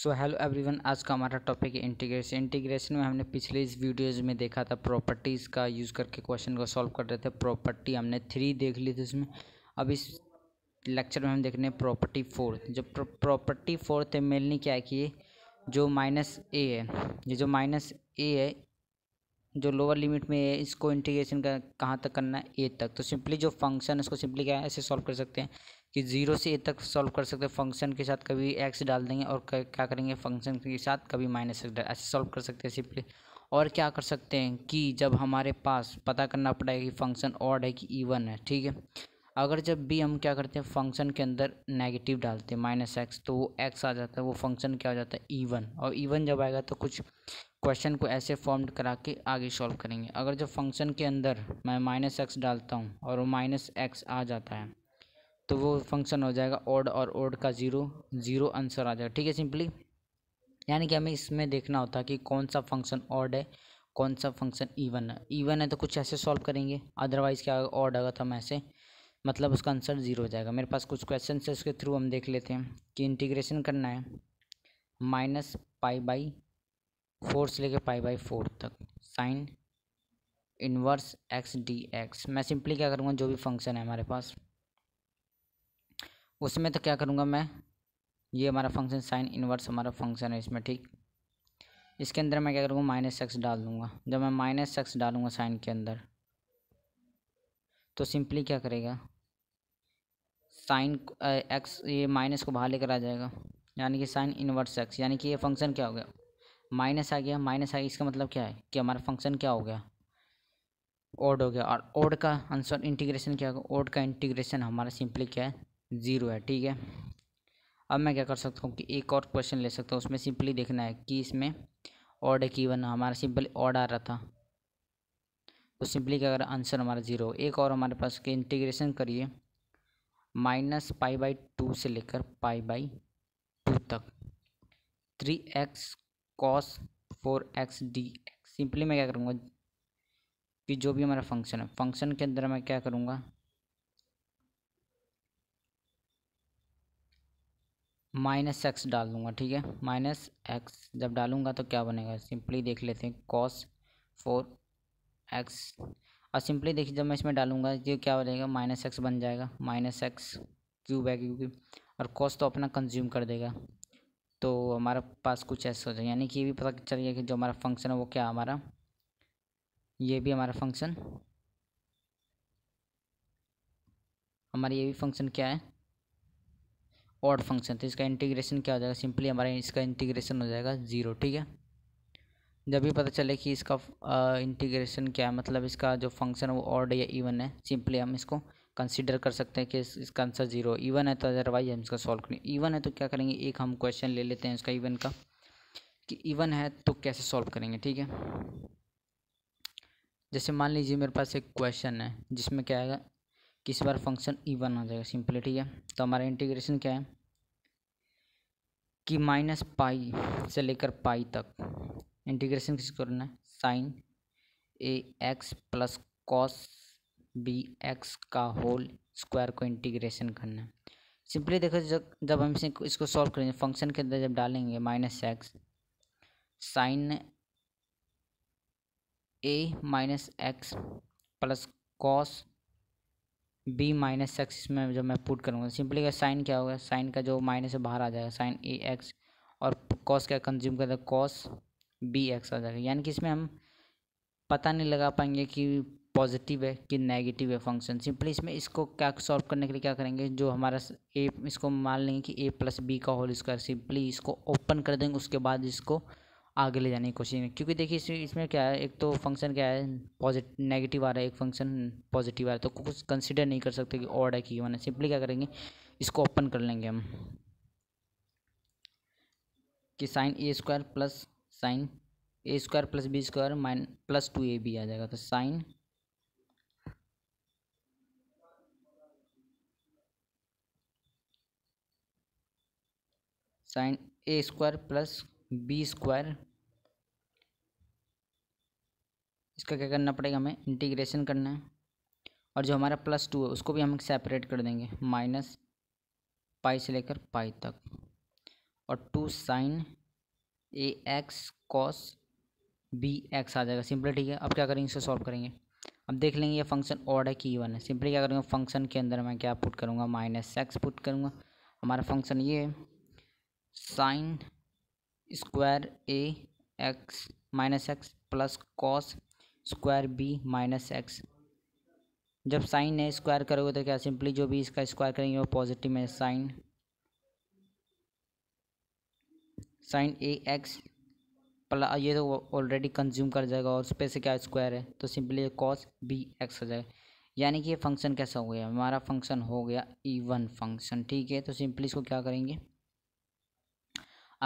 so hello everyone आज का हमारा टॉपिक है इंटीग्रेशन इंटीग्रेशन में हमने पिछले इस वीडियोज़ में देखा था प्रॉपर्टीज़ का यूज़ करके क्वेश्चन को सॉल्व कर रहे थे प्रॉपर्टी हमने थ्री देख ली थी उसमें अब इस लेक्चर में हम देख रहे हैं प्रॉपर्टी फोर्थ जो प्रॉपर्टी फोर्थ है मेनली क्या है कि जो माइनस ए है ये जो माइनस ए है जो लोअर लिमिट में है इसको इंटीग्रेशन का कहाँ तक करना है ए तक तो सिंपली जो फंक्शन है उसको सिंपली क्या है ऐसे सॉल्व कर सकते हैं कि जीरो से ए तक सॉल्व कर सकते हैं फंक्शन के साथ कभी एक्स डाल देंगे और क्या करेंगे फंक्शन के साथ कभी माइनस एक्स डाल ऐसे सॉल्व कर सकते हैं सिंपली और क्या कर सकते हैं कि जब हमारे पास पता करना पड़ेगा कि फंक्शन ऑड है कि ईवन है ठीक है अगर जब भी हम क्या करते हैं फंक्शन के अंदर नेगेटिव डालते हैं माइनस एक्स तो वो एक्स आ जाता है वो फंक्शन क्या हो जाता है ईवन और ईवन जब आएगा तो कुछ क्वेश्चन को ऐसे फॉर्म करा के आगे सॉल्व करेंगे अगर जब फंक्शन के अंदर मैं माइनस एक्स डालता हूँ और वो माइनस एक्स आ जाता है तो वो फंक्शन हो जाएगा ओड और ओड का ज़ीरो ज़ीरो आंसर आ जाएगा ठीक है सिंपली यानी कि हमें इसमें देखना होता है कि कौन सा फंक्शन ऑड है कौन सा फंक्शन ईवन है ईवन है तो कुछ ऐसे सॉल्व करेंगे अदरवाइज़ क्या होगा ऑड आगा तो हम ऐसे मतलब उसका आंसर ज़ीरो हो जाएगा मेरे पास कुछ क्वेश्चन है उसके थ्रू हम देख लेते हैं कि इंटीग्रेशन करना है माइनस पाई बाई फोर से लेकर पाई बाई फोर तक sine inverse x d x मैं सिंपली क्या करूँगा जो भी फंक्शन है हमारे पास उसमें तो क्या करूँगा मैं ये हमारा फंक्शन साइन इनवर्स हमारा फंक्शन है इसमें ठीक इसके अंदर मैं क्या करूँगा माइनस एक्स डाल दूँगा जब मैं माइनस एक्स डालूँगा साइन के अंदर तो सिंपली क्या करेगा साइन एक्स ये माइनस को बाहर लेकर आ जाएगा यानी कि साइन इनवर्स एक्स यानी कि ये फंक्शन क्या हो गया माइनस आ गया माइनस आ गया इसका मतलब क्या है कि हमारा फंक्शन क्या हो गया ओड हो गया और ओड का आंसर इंटीग्रेशन क्या होगा ओड का इंटीग्रेशन हमारा सिंपली क्या है ज़ीरो है ठीक है अब मैं क्या कर सकता हूँ कि एक और क्वेश्चन ले सकता हूँ उसमें सिंपली देखना है कि इसमें ऑड की वन हमारा सिंपली ऑड आ रहा था तो सिंपली क्या अगर आंसर हमारा ज़ीरो एक और हमारे पास के इंटीग्रेशन करिए माइनस पाई बाई टू से लेकर पाई बाई टू तक three x cos four x d x simply मैं क्या करूँगा कि जो भी हमारा फंक्शन है फंक्शन के अंदर मैं क्या करूँगा माइनस एक्स डाल दूँगा ठीक है माइनस एक्स जब डालूंगा तो क्या बनेगा सिंपली देख लेते हैं कॉस फोर एक्स और सिंपली देखिए जब मैं इसमें डालूँगा ये क्या हो जाएगा माइनस एक्स बन जाएगा माइनस एक्स क्यूब है क्योंकि और कॉस तो अपना कंज्यूम कर देगा तो हमारे पास कुछ ऐसा हो जाएगा यानी कि ये भी पता चल गया कि जो हमारा फंक्शन है वो क्या हमारा ये भी हमारा फंक्शन हमारा ये भी फंक्शन क्या है ऑड फंक्शन तो इसका इंटीग्रेशन क्या हो जाएगा सिंपली हमारा इसका इंटीग्रेशन हो जाएगा ज़ीरो ठीक है जब भी पता चले कि इसका इंटीग्रेशन क्या है मतलब इसका जो फंक्शन है वो ऑड या इवन है सिंपली हम इसको कंसीडर कर सकते हैं कि इसका आंसर जीरो इवन है तो अदरवाइज हम इसका सॉल्व करेंगे इवन है तो क्या करेंगे एक हम क्वेश्चन ले लेते हैं इसका इवन का कि इवन है तो कैसे सॉल्व करेंगे ठीक है जैसे मान लीजिए मेरे पास एक क्वेश्चन है जिसमें क्या आएगा किस बार फंक्शन ई वन हो जाएगा सिंपली ठीक है तो हमारा इंटीग्रेशन क्या है कि माइनस पाई से लेकर पाई तक इंटीग्रेशन किस करना है sine a x plus cos b x का होल स्क्वायर को इंटीग्रेशन करना है सिंपली देखो जब जब हम इसको सॉल्व करेंगे फंक्शन के अंदर जब डालेंगे minus x sine a minus x plus cos b minus x इसमें जब मैं पुट करूँगा सिंपली का साइन क्या होगा साइन का जो माइनस है बाहर आ जाएगा साइन ए एक्स और कॉस क्या कंज्यूम कर देगा कॉस बी एक्स आ जाएगा यानी कि इसमें हम पता नहीं लगा पाएंगे कि पॉजिटिव है कि नेगेटिव है फंक्शन सिंपली इसमें इसको क्या सॉल्व करने के लिए क्या करेंगे जो हमारा ए इसको मान लेंगे कि ए प्लस बी का होल स्क्वायर सिंपली इसको ओपन कर देंगे उसके बाद इसको आगे ले जाने की कोशिश में क्योंकि देखिए इसमें इसमें क्या है एक तो फंक्शन क्या है पॉजिट नेगेटिव आ रहा है एक फंक्शन पॉजिटिव आ रहा है तो कुछ कंसिडर नहीं कर सकते कि ऑड है कि वन है सिंपली क्या करेंगे इसको ओपन कर लेंगे हम कि sine a square plus sine a square plus b square mine plus two a b आ जाएगा तो sine sine a square plus b square इसका क्या करना पड़ेगा हमें इंटीग्रेशन करना है और जो हमारा प्लस टू है उसको भी हम सेपरेट कर देंगे माइनस पाई से लेकर पाई तक और two sine a x cos b x आ जाएगा सिंपली ठीक है अब क्या करेंगे इसको सॉल्व करेंगे अब देख लेंगे ये फंक्शन ऑड है कि वन है सिंपली क्या करूँगा फंक्शन के अंदर मैं क्या पुट करूँगा माइनस एक्स पुट करूँगा हमारा फंक्शन ये है sine square a x minus x plus cos square b minus x जब साइन है स्क्वायर करोगे तो क्या सिंपली जो भी इसका स्क्वायर करेंगे वो पॉजिटिव है साइन साइन ए एक्स प्ला ये तो ऑलरेडी कंज्यूम कर जाएगा और उस पर से क्या स्क्वायर है तो सिंपली कॉस बी एक्स हो जाएगा यानी कि ये फंक्शन कैसा हो गया हमारा फंक्शन हो गया ई वन फंक्शन ठीक है तो सिंपली इसको क्या करेंगे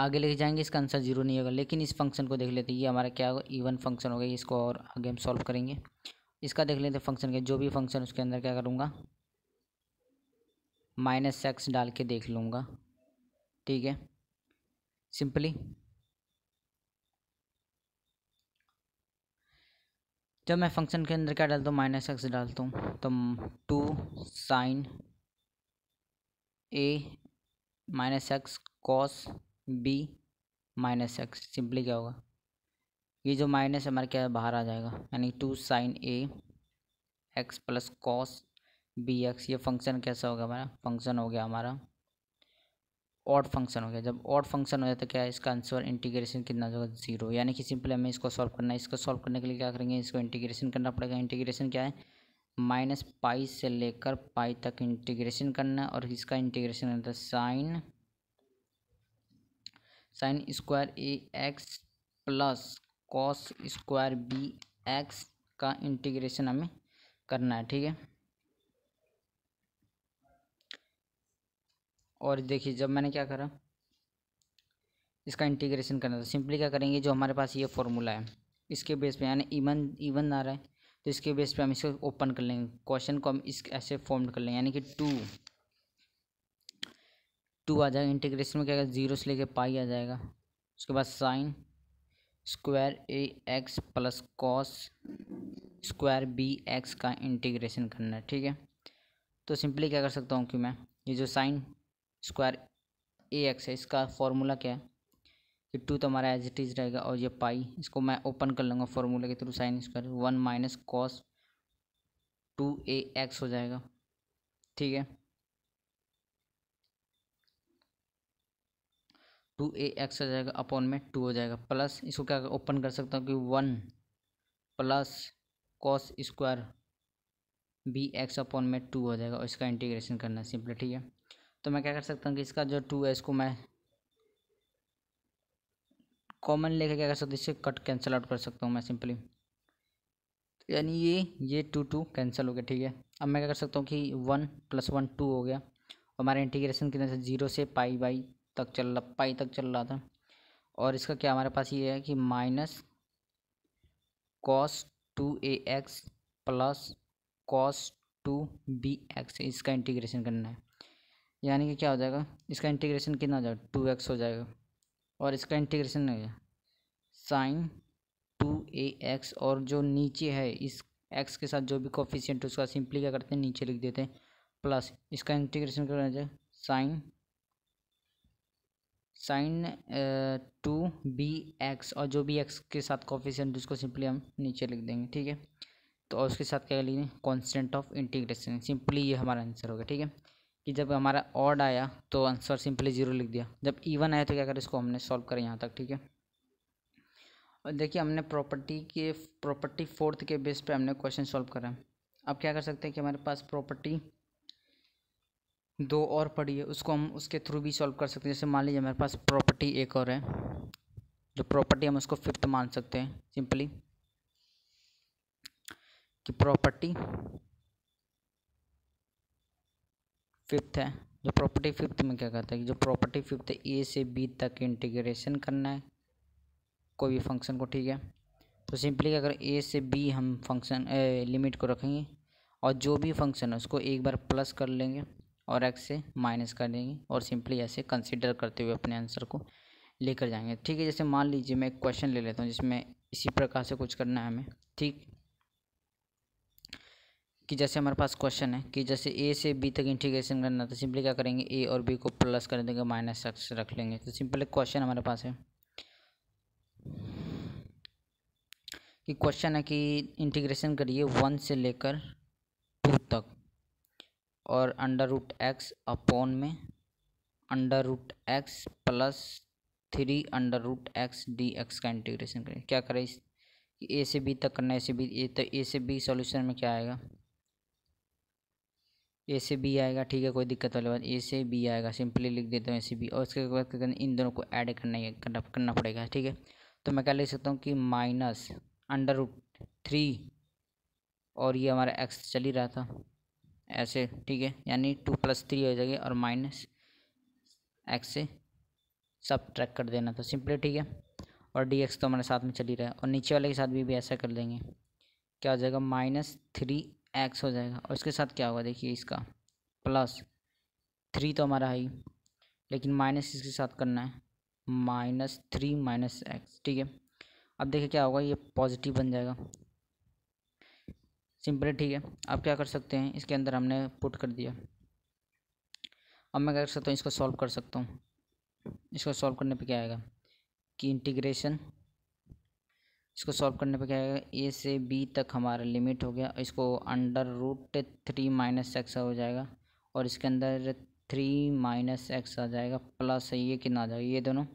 आगे लेके जाएंगे इसका आंसर जीरो नहीं होगा लेकिन इस फंक्शन को देख लेते हैं ये हमारा क्या इवन फंक्शन होगा इसको और आगे हम सॉल्व करेंगे इसका देख लेते हैं फंक्शन के जो भी फंक्शन उसके अंदर क्या करूँगा माइनस एक्स डाल के देख लूँगा ठीक है सिंपली जब मैं फंक्शन के अंदर क्या डालता हूँ माइनस एक्स डालता हूँ तो two sine a minus x cos b minus x simply क्या होगा ये जो माइनस हमारा क्या है बाहर आ जाएगा यानी two sine a x plus cos b x ये फंक्शन कैसा हो गया हमारा फंक्शन हो गया हमारा ऑड फंक्शन हो गया जब ऑड फंक्शन हो जाता तो है क्या इसका आंसर इंटीग्रेशन कितना होगा जीरो यानी कि सिंपल हमें इसको सॉल्व करना है इसको सॉल्व करने के लिए क्या करेंगे इसको इंटीग्रेशन करना पड़ेगा इंटीग्रेशन क्या है माइनस पाई से लेकर पाई तक इंटीग्रेशन करना और इसका इंटीग्रेशन होता है sine sine square a x plus cos square b x का इंटीग्रेशन हमें करना है ठीक है और देखिए जब मैंने क्या करा इसका इंटीग्रेशन करना था सिंपली क्या करेंगे जो हमारे पास ये फॉर्मूला है इसके बेस पे यानी इवन इवन आ रहा है तो इसके बेस पे हम इसको ओपन कर लेंगे क्वेश्चन को हम इस ऐसे फॉर्म कर लेंगे यानी कि टू टू आ जाएगा इंटीग्रेशन में क्या करेगा जीरो से लेके पाई आ जाएगा उसके बाद sine square a x plus cos square b x का इंटीग्रेशन करना है ठीक है तो सिंपली क्या कर सकता हूँ कि मैं ये जो साइन स्क्वायर ए एक्स है इसका फॉर्मूला क्या है कि टू तो हमारा एज इट इज़ रहेगा और ये पाई इसको मैं ओपन कर लूँगा फार्मूला के through sine square one minus cos two a x हो जाएगा ठीक है टू ए एक्स आ जाएगा अपॉन में टू हो जाएगा प्लस इसको क्या ओपन कर सकता हूँ कि one plus cos square b x upon में टू हो जाएगा और इसका इंटीग्रेशन करना है सिंपली ठीक है तो मैं क्या कर सकता हूँ कि इसका जो टू है इसको मैं कॉमन लेकर क्या कर सकता हूँ इससे कट कैंसिल आउट कर सकता हूँ मैं सिंपली यानी ये ये टू टू कैंसिल हो गया ठीक है अब मैं क्या कर सकता हूँ कि वन प्लस वन टू हो गया हमारा इंटीग्रेशन कितना से जीरो से पाई बाई तक चल रहा पाई तक चल रहा था और इसका क्या हमारे पास ये है कि minus cos two a x plus cos two b x इसका इंटीग्रेशन करना है यानी कि क्या हो जाएगा इसका इंटीग्रेशन कितना हो जाएगा टू एक्स हो जाएगा और इसका इंटीग्रेशन हो जाएगा साइन टू ए एक्स और जो नीचे है इस एक्स के साथ जो भी कॉफिशियंट उसका सिंपली क्या करते हैं नीचे लिख देते हैं प्लस इसका इंटीग्रेशन करना चाहिए sine sine two b x और जो भी एक्स के साथ कॉफिशेंट उसको सिंपली हम नीचे लिख देंगे ठीक है तो और उसके साथ क्या लिखेंगे कॉन्स्टेंट ऑफ इंटीग्रेशन सिंपली ये हमारा आंसर हो गया ठीक है कि जब हमारा ऑड आया तो आंसर सिंपली जीरो लिख दिया जब इवन आया तो क्या करें इसको हमने सॉल्व करें यहाँ तक ठीक है और देखिए हमने प्रॉपर्टी के प्रॉपर्टी फोर्थ के बेस पे हमने क्वेश्चन सॉल्व करा है अब क्या कर सकते हैं कि हमारे पास प्रॉपर्टी दो और पड़ी है उसको हम उसके थ्रू भी सॉल्व कर सकते हैं जैसे मान लीजिए हमारे पास प्रॉपर्टी एक और है जो प्रॉपर्टी हम उसको फिफ्थ मान सकते हैं सिंपली कि प्रॉपर्टी फिफ्थ है जो प्रॉपर्टी फिफ्थ में क्या कहता है कि जो प्रॉपर्टी फिफ्थ है ए से बी तक इंटीग्रेशन करना है कोई भी फंक्शन को ठीक है तो सिंपली अगर ए से बी हम फंक्शन लिमिट को रखेंगे और जो भी फंक्शन है उसको एक बार प्लस कर लेंगे और एक्स से माइनस कर देंगे और सिंपली ऐसे कंसिडर करते हुए अपने आंसर को लेकर जाएंगे ठीक है जैसे मान लीजिए मैं एक क्वेश्चन ले लेता हूँ जिसमें इसी प्रकार से कुछ करना है हमें ठीक कि जैसे हमारे पास क्वेश्चन है कि जैसे ए से बी तक इंटीग्रेशन करना तो सिंपली क्या करेंगे ए और बी को प्लस कर देंगे माइनस एक्स रख लेंगे तो सिंपल एक क्वेश्चन हमारे पास है कि क्वेश्चन है कि इंटीग्रेशन करिए वन से लेकर टू तक और अंडर रूट एक्स अपॉन में under root x plus three under root x d x का इंटीग्रेशन करें क्या करें इस ए से बी तक करना है ए से बी ए तो ए से बी सॉल्यूशन में क्या आएगा ए से बी आएगा ठीक है कोई दिक्कत वाली बात ए से बी आएगा सिंपली लिख देता हूँ ए से बी और उसके बाद क्या करना इन दोनों को ऐड करना ही करना, करना पड़ेगा ठीक है तो मैं क्या लिख सकता हूँ कि माइनस अंडर रूट थ्री और ये हमारा एक्स चल ही रहा था ऐसे ठीक है यानी टू प्लस थ्री हो जाएगी और माइनस एक्स से सब ट्रैक कर देना तो सिंपली ठीक है और डी एक्स तो हमारे साथ में चली रहा है और नीचे वाले के साथ भी, भी ऐसा कर देंगे क्या हो जाएगा माइनस थ्री एक्स हो जाएगा और इसके साथ क्या होगा देखिए इसका प्लस थ्री तो हमारा है ही लेकिन माइनस इसके साथ करना है माइनस थ्री माइनस एक्स ठीक है अब देखिए क्या होगा ये पॉजिटिव बन जाएगा सिंपल है ठीक है आप क्या कर सकते हैं इसके अंदर हमने पुट कर दिया अब मैं क्या कर सकता हूँ इसको सॉल्व कर सकता हूँ इसको सॉल्व करने पे क्या आएगा कि इंटीग्रेशन इसको सॉल्व करने पे क्या आएगा ए से बी तक हमारा लिमिट हो गया इसको under root three minus x हो जाएगा और इसके अंदर थ्री माइनस एक्स आ जाएगा प्लस ये कितना आ जाएगा ये दोनों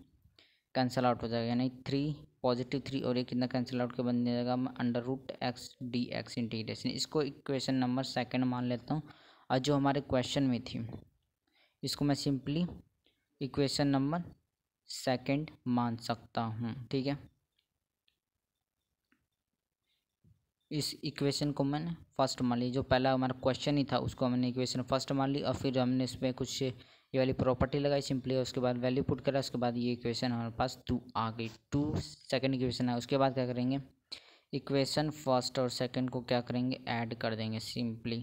कैंसल आउट हो जाएगा यानी थ्री पॉजिटिव थ्री और ये कितना कैंसिल आउट के बन जाएगा मैं under root x d x integration इसको इक्वेशन नंबर सेकंड मान लेता हूँ और जो हमारे क्वेश्चन में थी इसको मैं सिंपली इक्वेशन नंबर सेकंड मान सकता हूँ ठीक है इस इक्वेशन को मैंने फर्स्ट मान ली जो पहला हमारा क्वेश्चन ही था उसको हमने इक्वेशन फर्स्ट मान ली और फिर हमने इसमें कुछ ये वाली प्रॉपर्टी लगाई सिंपली उसके बाद वैल्यू पुट करा उसके बाद ये इक्वेशन हमारे पास टू आ गई टू सेकेंड इक्वेशन है उसके बाद क्या करेंगे इक्वेशन फर्स्ट और सेकेंड को क्या करेंगे ऐड कर देंगे सिंपली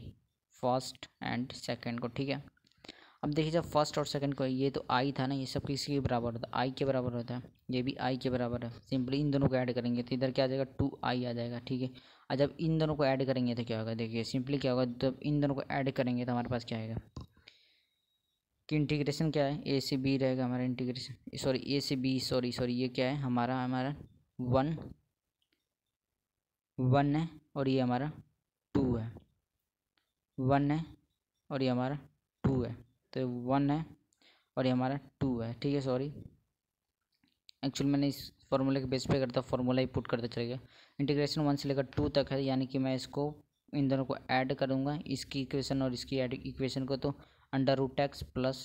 फर्स्ट एंड सेकेंड को ठीक है अब देखिए जब फर्स्ट और सेकेंड को ये तो आई था ना ये सब किसी के बराबर होता है आई के बराबर होता है ये भी आई के बराबर है सिंपली इन दोनों को ऐड करेंगे तो इधर क्या आ जाएगा टू आई आ जाएगा ठीक है और जब इन दोनों को ऐड करेंगे तो क्या होगा देखिए सिंपली क्या होगा जब इन दोनों को ऐड करेंगे तो हमारे पास क्या आएगा कि इंटीग्रेशन क्या है ए से बी रहेगा हमारा इंटीग्रेशन सॉरी ए से बी सॉरी सॉरी ये क्या है हमारा हमारा वन वन है और ये हमारा टू है वन है और ये हमारा टू है तो वन है और ये हमारा टू है ठीक है सॉरी एक्चुअली मैंने इस फार्मूले के बेस पे करता फार्मूला ही पुट करता चले गया इंटीग्रेशन वन से लेकर टू तक है यानी कि मैं इसको इन दोनों को ऐड करूँगा इसकी इक्वेशन और इसकी इक्वेशन को तो under root x plus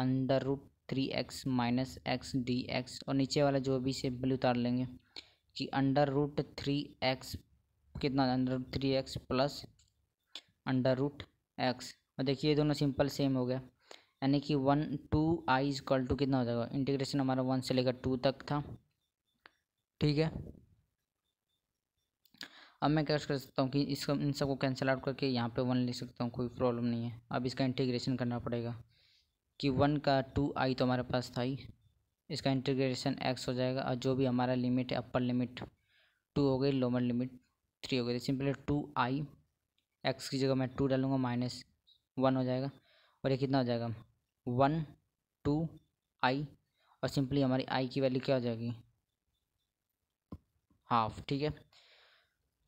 under root three x minus x d x और नीचे वाला जो भी सिंपल उतार लेंगे कि अंडर रूट थ्री एक्स कितना under root three x plus under root x और देखिए दोनों सिंपल सेम हो गया यानी कि one two I equal to कितना हो जाएगा इंटीग्रेशन हमारा वन से लेकर टू तक था ठीक है अब मैं क्या कर सकता हूँ कि इसको इन सबको कैंसिल आउट करके यहाँ पे वन लिख सकता हूँ कोई प्रॉब्लम नहीं है अब इसका इंटीग्रेशन करना पड़ेगा कि वन का टू आई तो हमारे पास था ही इसका इंटीग्रेशन एक्स हो जाएगा और जो भी हमारा लिमिट है अपर लिमिट टू हो गई लोअर लिमिट थ्री हो गई सिंपली टू आई एक्स की जगह मैं टू डालूंगा माइनस वन हो जाएगा और ये कितना हो जाएगा वन टू आई और सिंपली हमारी आई की वैल्यू क्या हो जाएगी हाफ ठीक है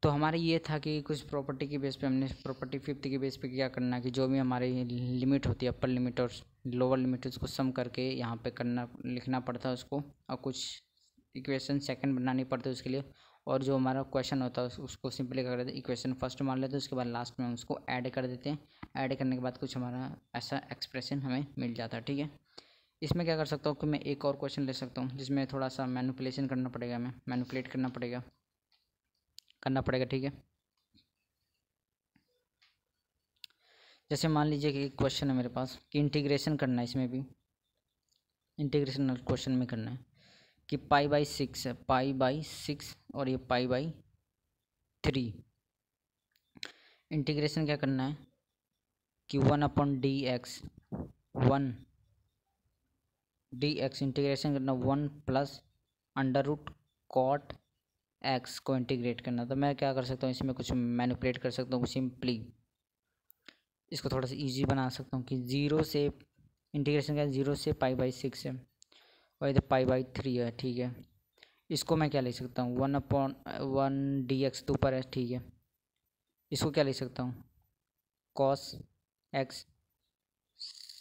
तो हमारा ये था कि कुछ प्रॉपर्टी के बेस पे हमने प्रॉपर्टी फिफ्थ के बेस पे क्या करना कि जो भी हमारी लिमिट होती है अपर लिमिट और लोअर लिमिट उसको सम करके यहाँ पे करना लिखना पड़ता है उसको और कुछ इक्वेशन सेकंड बनानी पड़ती है उसके लिए और जो हमारा क्वेश्चन होता है उसको सिंपली कर देते इक्वेशन फर्स्ट मान लेते हैं उसके बाद लास्ट में हम उसको ऐड कर देते हैं ऐड करने के बाद कुछ हमारा ऐसा एक्सप्रेशन हमें मिल जाता है ठीक है इसमें क्या कर सकता हूँ कि मैं एक और क्वेश्चन ले सकता हूँ जिसमें थोड़ा सा मैनुपलेशन करना पड़ेगा हमें मैनुपलेट करना पड़ेगा करना पड़ेगा ठीक है जैसे मान लीजिए कि एक क्वेश्चन है मेरे पास कि इंटीग्रेशन करना है इसमें भी इंटीग्रेशन क्वेश्चन में करना है कि पाई बाई सिक्स है पाई बाई सिक्स और ये पाई बाई थ्री इंटीग्रेशन क्या करना है कि one upon d x one d x integration करना one plus under root cot x को इंटीग्रेट करना तो मैं क्या कर सकता हूँ इसमें कुछ मैनिपुलेट कर सकता हूँ सिंपली इसको थोड़ा सा इजी बना सकता हूँ कि ज़ीरो से इंटीग्रेशन का ज़ीरो से पाई बाई सिक्स है और इधर पाई बाई थ्री है ठीक है इसको मैं क्या ले सकता हूँ one upon one d x two पर है ठीक है इसको क्या ले सकता हूँ कॉस एक्स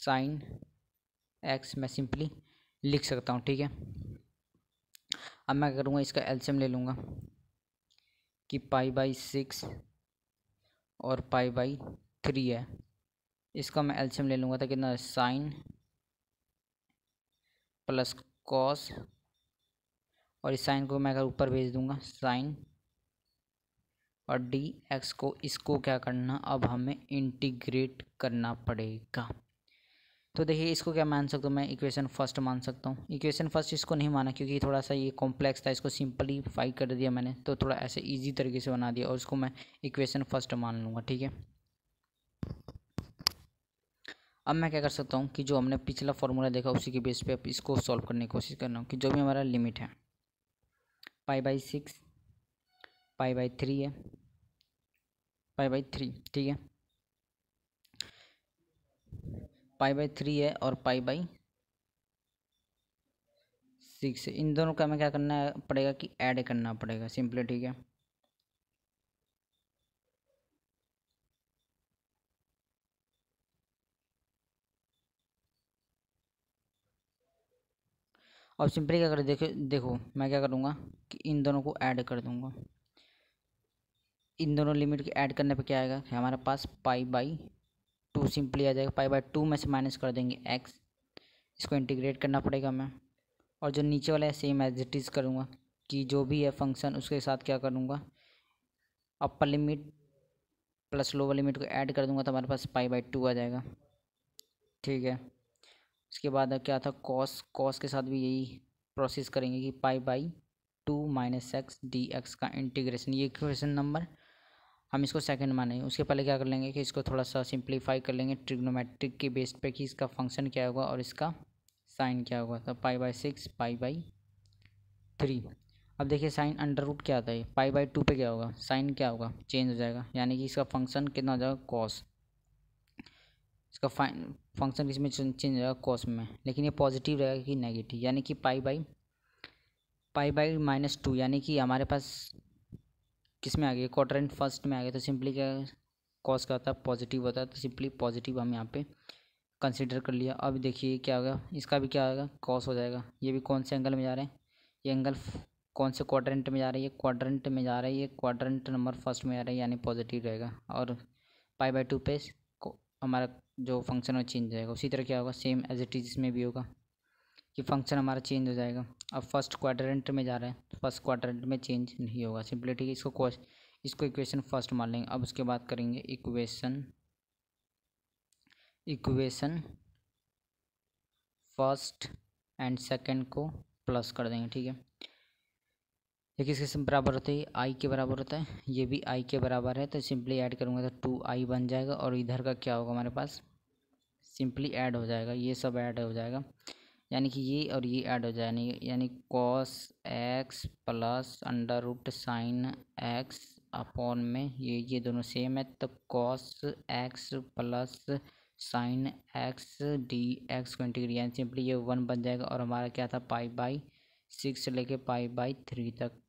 साइन एक्स मैं सिंपली लिख सकता हूँ ठीक है अब मैं करूँगा इसका एल्शियम ले लूँगा कि पाई बाई सिक्स और पाई बाई थ्री है इसका मैं एल्शियम ले लूँगा तो कितना साइन प्लस कॉस और इस साइन को मैं अगर ऊपर भेज दूँगा साइन और डी एक्स को इसको क्या करना अब हमें इंटीग्रेट करना पड़ेगा तो देखिए इसको क्या मान सकता हूँ मैं इक्वेशन फर्स्ट मान सकता हूँ इक्वेशन फर्स्ट इसको नहीं माना क्योंकि थोड़ा सा ये कॉम्प्लेक्स था इसको सिंपलीफाई कर दिया मैंने तो थोड़ा ऐसे ईजी तरीके से बना दिया और इसको मैं इक्वेशन फर्स्ट मान लूँगा ठीक है अब मैं क्या कर सकता हूँ कि जो हमने पिछला फॉर्मूला देखा उसी के बेस पर अब इसको सॉल्व करने की कोशिश कर रहा हूँ कि जो भी हमारा लिमिट है pi by six pi by three है पाई बाई थ्री ठीक है पाई बाई थ्री है और पाई बाई सिक्स है इन दोनों का हमें क्या करना पड़ेगा कि ऐड करना पड़ेगा सिंपली ठीक है अब सिंपली क्या कर देखो देखो मैं क्या करूँगा कि इन दोनों को ऐड कर दूँगा इन दोनों लिमिट के ऐड करने पे क्या आएगा हमारे पास पाई बाई टू सिंपली आ जाएगा पाई बाय टू में से माइनस कर देंगे एक्स इसको इंटीग्रेट करना पड़ेगा मैं और जो नीचे वाला है सेम एज इट इज़ करूँगा कि जो भी है फंक्शन उसके साथ क्या करूँगा upper limit plus lower limit को ऐड कर दूँगा तो हमारे पास पाई बाई टू आ जाएगा ठीक है उसके बाद क्या था कॉस कॉस के साथ भी यही प्रोसेस करेंगे कि pi by two minus x d x का इंटीग्रेशन ये क्वेश्चन नंबर हम इसको सेकंड मानेंगे उसके पहले क्या कर लेंगे कि इसको थोड़ा सा सिंप्लीफाई कर लेंगे ट्रिग्नोमेट्रिक के बेस पे कि इसका फंक्शन क्या होगा और इसका साइन क्या होगा तो pi by six pi by three अब देखिए साइन अंडर रूट क्या आता है पाई बाई टू पर क्या होगा साइन क्या होगा चेंज हो जाएगा यानी कि इसका फंक्शन कितना हो जाएगा कॉस इसका फाइन फंक्शन इसमें चेंज हो जाएगा कॉस में लेकिन ये पॉजिटिव रहेगा कि नेगेटिव यानी कि pi by pi by minus two यानी कि हमारे पास किस में आ गया एंड फर्स्ट में आ गया तो सिंपली क्या कॉस का होता है पॉजिटिव होता है तो सिंपली पॉजिटिव हम यहाँ पे कंसिडर कर लिया अब देखिए क्या होगा इसका भी क्या होगा कॉस हो जाएगा ये भी कौन से एंगल में जा रहे हैं ये एंगल कौन से क्वाड्रेंट में जा रही है क्वाड्रेंट में जा रही है क्वाड्रेंट नंबर फर्स्ट में जा रहा है यानी पॉजिटिव रहेगा और पाई बाई टू पे हमारा जो फंक्शन है चेंज जाएगा उसी तरह क्या होगा सेम एज इट इज इसमें भी होगा कि फंक्शन हमारा चेंज हो जाएगा अब फर्स्ट क्वाड्रेंट में जा रहे हैं फर्स्ट तो क्वाड्रेंट में चेंज नहीं होगा सिंपली ठीक है इसको इसको इक्वेशन फर्स्ट मान लेंगे अब उसके बाद करेंगे equation equation first and second को प्लस कर देंगे ठीक है ये किसके बराबर होता है आई के बराबर होता है ये भी आई के बराबर है तो सिंपली ऐड करूँगा तो टू आई बन जाएगा और इधर का क्या होगा हमारे पास सिंपली ऐड हो जाएगा ये सब ऐड हो जाएगा यानी कि ये और ये ऐड हो जाए यानी cos x plus under root sine x upon में ये ये दोनों सेम है तो cos x plus sine x d x को इंटीग्री यानी सिंपली ये वन बन जाएगा और हमारा क्या था पाई बाई सिक्स से लेके पाई बाई थ्री तक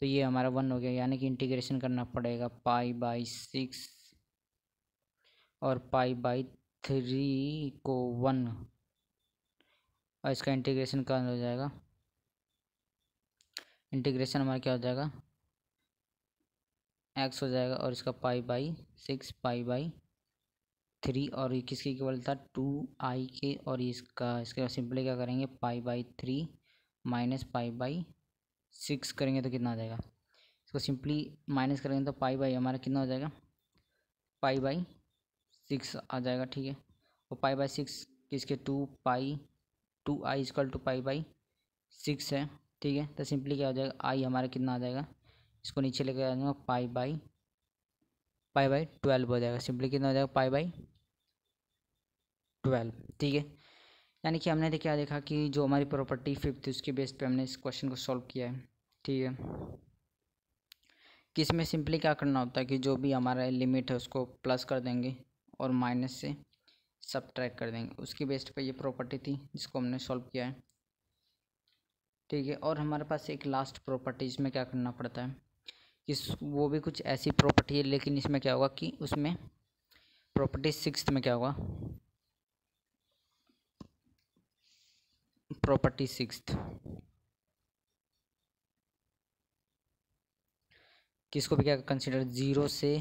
तो ये हमारा वन हो गया यानी कि इंटीग्रेशन करना पड़ेगा पाई बाई सिक्स और पाई बाई थ्री को वन और इसका इंटीग्रेशन क्या हो जाएगा इंटीग्रेशन हमारा क्या हो जाएगा एक्स हो जाएगा और इसका pi by six pi by three और ये किसके इक्वल था टू आई के और इसका इसके सिंपली क्या करेंगे pi by three minus pi by six करेंगे तो कितना आ जाएगा इसको सिंपली माइनस करेंगे तो पाई बाई हमारा कितना हो जाएगा पाई बाई सिक्स आ जाएगा ठीक है और पाई बाई सिक्स किसके two pi two I is equal to pi by six है ठीक है तो सिंपली क्या हो जाएगा आई हमारा कितना आ जाएगा इसको नीचे लेके आ जाऊँगा pi by pi by twelve हो जाएगा सिंपली कितना हो जाएगा पाई बाई ट्वेल्व ठीक है यानी कि हमने क्या देखा कि जो हमारी प्रॉपर्टी फिफ्थ उसके बेस पे हमने इस क्वेश्चन को सॉल्व किया है ठीक है कि इसमें सिंपली क्या करना होता है कि जो भी हमारा लिमिट है उसको प्लस कर देंगे और माइनस से सब ट्रैक कर देंगे उसकी बेस्ट पे ये प्रॉपर्टी थी जिसको हमने सॉल्व किया है ठीक है और हमारे पास एक लास्ट प्रॉपर्टी इसमें क्या करना पड़ता है कि वो भी कुछ ऐसी प्रॉपर्टी है लेकिन इसमें क्या होगा कि उसमें प्रॉपर्टी सिक्स में क्या होगा प्रॉपर्टी सिक्स किसको भी क्या कंसिडर ज़ीरो से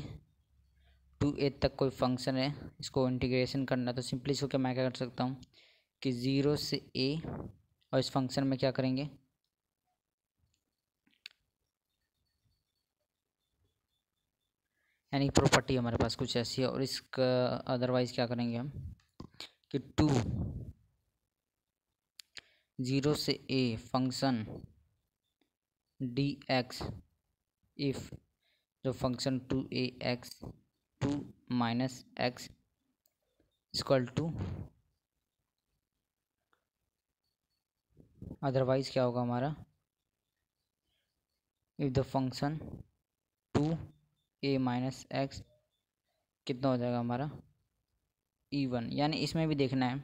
टू एट तक कोई फंक्शन है इसको इंटीग्रेशन करना तो सिंपली इसको क्या मैं क्या कर सकता हूँ कि ज़ीरो से ए और इस फंक्शन में क्या करेंगे यानी प्रॉपर्टी हमारे पास कुछ ऐसी है और इसका अदरवाइज़ क्या करेंगे हम कि टू ज़ीरो से a function d x if जो function two a x two minus x equal to otherwise क्या होगा हमारा if the function two a minus x कितना हो जाएगा हमारा ई e वन यानी इसमें भी देखना है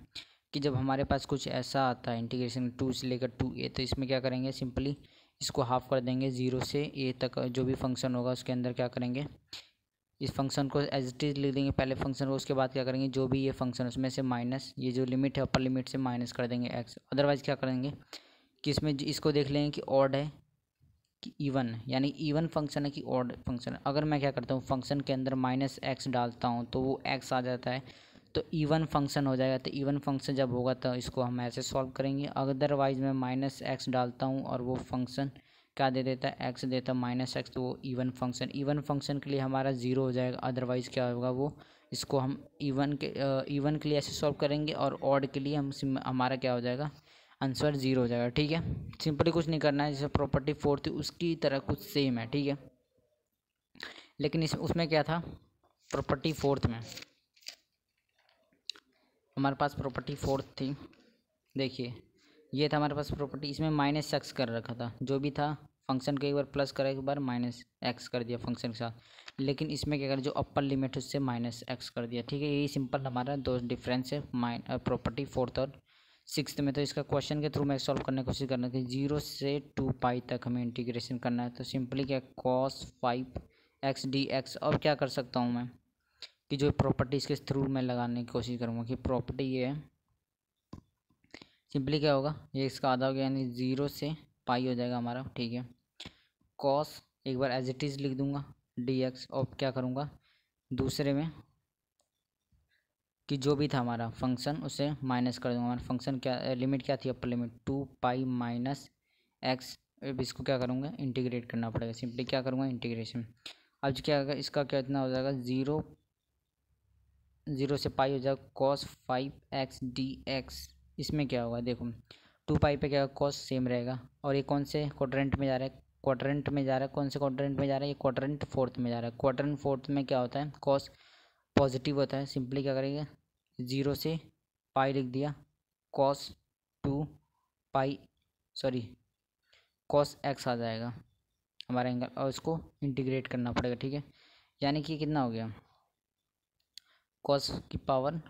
कि जब हमारे पास कुछ ऐसा आता है इंटीग्रेशन टू से लेकर टू ए तो इसमें क्या करेंगे सिंपली इसको हाफ़ कर देंगे ज़ीरो से ए तक जो भी फंक्शन होगा उसके अंदर क्या करेंगे इस फंक्शन को एज इट इज लिख देंगे पहले फंक्शन को उसके बाद क्या करेंगे जो भी ये फंक्शन उसमें से माइनस ये जो लिमिट है अपर लिमिट से माइनस कर देंगे एक्स अदरवाइज क्या करेंगे कि इसमें इसको देख लेंगे कि ऑड है कि इवन यानी इवन फंक्शन है कि ऑड फंक्शन है अगर मैं क्या करता हूँ फंक्शन के अंदर माइनस एक्स डालता हूँ तो वो एक्स आ जाता है तो इवन फंक्शन हो जाएगा तो इवन फंक्शन जब होगा तो इसको हम ऐसे सॉल्व करेंगे अदरवाइज मैं माइनस एक्स डालता हूँ और वो फंक्शन क्या दे देता है एक्स देता है माइनस एक्स तो वो ईवन फंक्शन ईवन फंक्शन के लिए हमारा ज़ीरो हो जाएगा अदरवाइज़ क्या होगा वो इसको हम ईवन के ईवन के लिए ऐसे सॉल्व करेंगे और ऑड के लिए हम हमारा क्या हो जाएगा आंसर ज़ीरो हो जाएगा ठीक है सिंपली कुछ नहीं करना है जैसे प्रॉपर्टी फोर थी उसकी तरह कुछ सेम है ठीक है लेकिन इस उसमें क्या था प्रॉपर्टी फोर्थ में हमारे पास प्रॉपर्टी फोर्थ थी देखिए ये था हमारे पास प्रॉपर्टी इसमें माइनस एक्स कर रखा था जो भी था फंक्शन को एक बार प्लस करा एक बार माइनस एक्स कर दिया फंक्शन के साथ लेकिन इसमें क्या करें जो अपर लिमिट है उससे माइनस एक्स कर दिया ठीक है यही सिंपल हमारा दो डिफरेंस है माइन प्रॉपर्टी फोर्थ और सिक्स में तो इसका क्वेश्चन के थ्रू मैं सॉल्व करने की कोशिश करना कि जीरो से टू पाई तक हमें इंटीग्रेशन करना है तो सिंपली क्या cos five x d x और क्या कर सकता हूँ मैं कि जो प्रॉपर्टी इसके थ्रू मैं लगाने की कोशिश करूँगा कि प्रॉपर्टी ये है सिंपली क्या होगा ये इसका आधा हो गया यानी ज़ीरो से पाई हो जाएगा हमारा ठीक है कॉस एक बार एज इट इज़ लिख दूंगा डी एक्स और क्या करूँगा दूसरे में कि जो भी था हमारा फंक्शन उसे माइनस कर दूंगा हमारा फंक्शन क्या लिमिट क्या थी upper limit two pi minus x अब इसको क्या करूँगा इंटीग्रेट करना पड़ेगा सिंपली क्या करूँगा इंटीग्रेशन अब क्या होगा इसका क्या इतना हो जाएगा ज़ीरो ज़ीरो से पाई हो जाएगा cos five x d x इसमें क्या होगा देखो टू पाई पे क्या होगा कॉस सेम रहेगा और ये कौन से क्वाड्रेंट में जा रहा है क्वाड्रेंट में जा रहा है कौन से क्वाड्रेंट में जा रहा है ये क्वाड्रेंट फोर्थ में जा रहा है क्वाड्रेंट फोर्थ में क्या होता है कॉस पॉजिटिव होता है सिंपली क्या करेंगे ज़ीरो से पाई लिख दिया cos two pi sorry cos x आ जाएगा हमारा एंगल और इसको इंटीग्रेट करना पड़ेगा ठीक है यानी कि कितना हो गया कॉस की पावर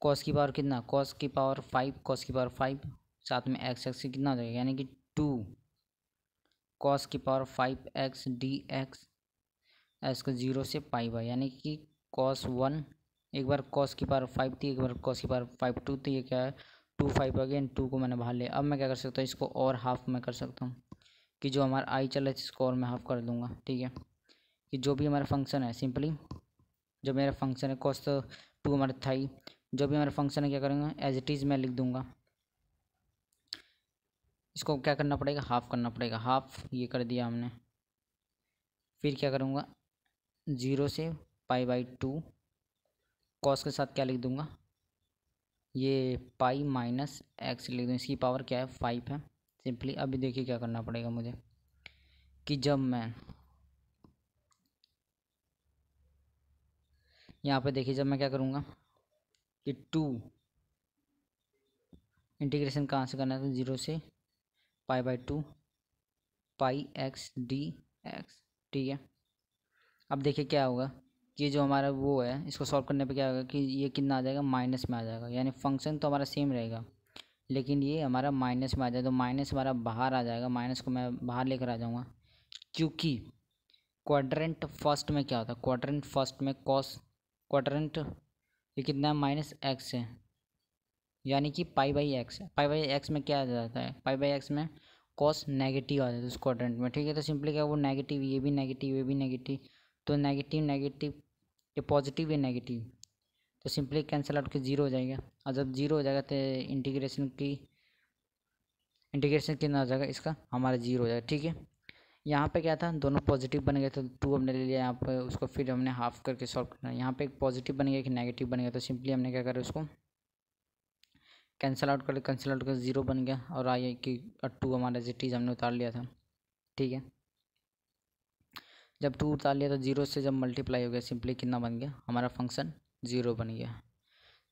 कॉस की पावर कितना कॉस की पावर फाइव कॉस की पावर फाइव साथ में एक्स एक्स कितना हो जाएगा यानी कि टू कॉस की power five x d x x को जीरो से फाइव है यानी कि कॉस वन एक बार कॉस की पावर फाइव थी एक बार कॉस की पावर फाइव टू थी ये क्या है टू फाइव अगेन टू को मैंने बाहर लिया अब मैं क्या कर सकता हूँ इसको और हाफ में कर सकता हूँ कि जो हमारा आई चल रहा है इसको और मैं हाफ कर दूंगा ठीक है कि जो भी हमारा फंक्शन है सिंपली जो मेरा फंक्शन है कॉस टू हमारा था ही जो भी हमारे फंक्शन है क्या करेंगे एज इट इज़ मैं लिख दूंगा इसको क्या करना पड़ेगा हाफ़ करना पड़ेगा हाफ़ ये कर दिया हमने फिर क्या करूँगा ज़ीरो से पाई बाई टू कॉस के साथ क्या लिख दूँगा ये पाई माइनस एक्स लिख दूँ इसकी पावर क्या है फाइव है सिंपली अभी देखिए क्या करना पड़ेगा मुझे कि जब मैं यहाँ पे देखिए जब मैं क्या करूँगा कि टू इंटीग्रेशन कहाँ से करना है तो ज़ीरो से pi by two pi x d x ठीक है अब देखिए क्या होगा कि जो हमारा वो है इसको सॉल्व करने पे क्या होगा कि ये कितना आ जाएगा माइनस में आ जाएगा यानी फंक्शन तो हमारा सेम रहेगा लेकिन ये हमारा माइनस में आ जाएगा तो माइनस हमारा बाहर आ जाएगा माइनस को मैं बाहर लेकर आ जाऊँगा क्योंकि क्वाड्रेंट फर्स्ट में क्या होता है क्वाड्रेंट फर्स्ट में कॉस क्वाड्रेंट ये कितना माइनस एक्स है यानी कि पाई बाई एक्स है पाई बाई एक्स में क्या आ जाता है पाई बाई एक्स में कॉस नेगेटिव आ जाता है क्वाड्रेंट में ठीक है तो सिंपली क्या वो नेगेटिव ये भी नेगेटिव ये भी नेगेटिव तो नेगेटिव नेगेटिव ये पॉजिटिव ये नेगेटिव तो सिंपली कैंसिल आउट के ज़ीरो हो जाएगा और जब ज़ीरो हो जाएगा तो इंटीग्रेशन की इंटीग्रेशन कितना हो जाएगा इसका हमारा ज़ीरो हो जाएगा ठीक है यहाँ पे क्या था दोनों पॉजिटिव बन गए तो टू हमने ले लिया यहाँ पे उसको फिर हमने हाफ करके सॉल्व करना यहाँ पे एक पॉजिटिव बन गया कि नेगेटिव बन गया तो सिंपली हमने क्या करा उसको कैंसिल आउट कर लिया कैंसिल आउट कर ज़ीरो बन गया और आई कि टू हमारा जी टीज हमने उतार लिया था ठीक है जब टू उतार लिया तो ज़ीरो से जब मल्टीप्लाई हो गया सिंपली कितना बन गया हमारा फंक्शन ज़ीरो बन गया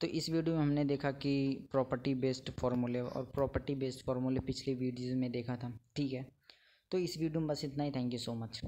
तो इस वीडियो में हमने देखा कि प्रॉपर्टी बेस्ड फार्मूले और प्रॉपर्टी बेस्ड फार्मूले पिछले वीडियोज़ में देखा था ठीक है तो इस वीडियो में बस इतना ही थैंक यू सो मच